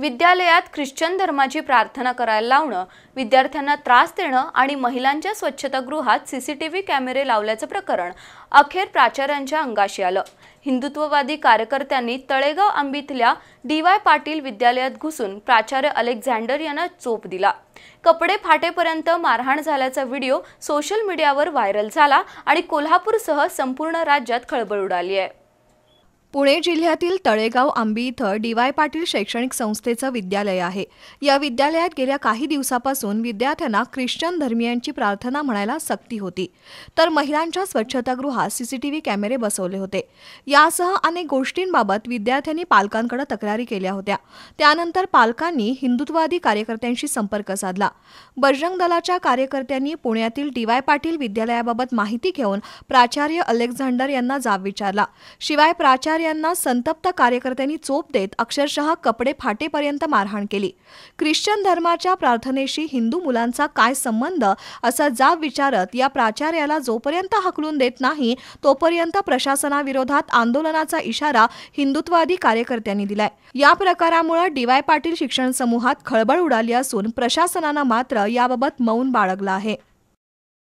विद्यालयात ख्रिश्चन धर्माची प्रार्थना करायला लावणं विद्यार्थ्यांना त्रास देणं आणि महिलांच्या स्वच्छतागृहात सीसीटीव्ही कॅमेरे लावल्याचं प्रकरण अखेर प्राचार्यांच्या अंगाशी आलं हिंदुत्ववादी कार्यकर्त्यांनी तळेगाव आंबीतल्या डी वाय पाटील विद्यालयात घुसून प्राचार्य अलेक्झांडर यांना चोप दिला कपडे फाटेपर्यंत मारहाण झाल्याचा व्हिडिओ सोशल मीडियावर व्हायरल झाला आणि कोल्हापूरसह संपूर्ण राज्यात खळबळ उडाली आहे पुणे जिल्ह्यातील तळेगाव आंबी इथं डी वाय पाटील शैक्षणिक संस्थेचं विद्यालय आहे या विद्यालयात गेल्या काही दिवसापासून विद्यार्थ्यांना ख्रिश्चन धर्मियांची प्रार्थना म्हणायला सक्ती होती तर महिलांच्या स्वच्छतागृहात सीसीटीव्ही कॅमेरे बसवले होते यासह अनेक गोष्टींबाबत विद्यार्थ्यांनी पालकांकडे तक्रारी केल्या होत्या त्यानंतर पालकांनी हिंदुत्ववादी कार्यकर्त्यांशी संपर्क साधला बजरंग दलाच्या कार्यकर्त्यांनी पुण्यातील डी वाय पाटील विद्यालयाबाबत माहिती घेऊन प्राचार्य अलेक्झांडर यांना जाब विचारला शिवाय प्राचार्य यांना संतप्त कार्यकर्त्यांनी चोप देत अक्षरशः कपडे फाटेपर्यंत मारहाण केली ख्रिश्चन धर्माच्या प्रार्थनेशी हिंदू मुलांचा काय संबंध असा जाब विचारत या प्राचार्याला जोपर्यंत हकलून देत नाही तोपर्यंत प्रशासनाविरोधात आंदोलनाचा इशारा हिंदुत्ववादी कार्यकर्त्यांनी दिलाय या प्रकारामुळे डीवाय पाटील शिक्षण समूहात खळबळ उडाली असून प्रशासनानं मात्र याबाबत मौन बाळगलं आहे